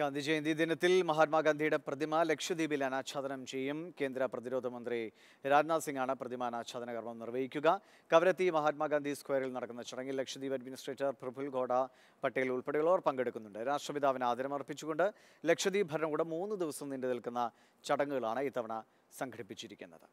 ഗാന്ധി ജയന്തി ദിനത്തിൽ മഹാത്മാഗാന്ധിയുടെ പ്രതിമ ലക്ഷദ്വീപിൽ അനാച്ഛാദനം ചെയ്യും കേന്ദ്ര പ്രതിരോധ മന്ത്രി രാജ്നാഥ് സിംഗാണ് പ്രതിമ അനാച്ഛാദന കർമ്മം നിർവഹിക്കുക കവരത്തി മഹാത്മാഗാന്ധി സ്ക്വയറിൽ നടക്കുന്ന ചടങ്ങിൽ ലക്ഷദ്വീപ് അഡ്മിനിസ്ട്രേറ്റർ പ്രഫുൽ ഗോഡ പട്ടേൽ ഉൾപ്പെടെയുള്ളവർ പങ്കെടുക്കുന്നുണ്ട് രാഷ്ട്രപിതാവിന് ആദരമർപ്പിച്ചുകൊണ്ട് ലക്ഷദ്വീപ് ഭരണകൂടം മൂന്ന് ദിവസം നീണ്ടു നിൽക്കുന്ന ചടങ്ങുകളാണ് ഇത്തവണ സംഘടിപ്പിച്ചിരിക്കുന്നത്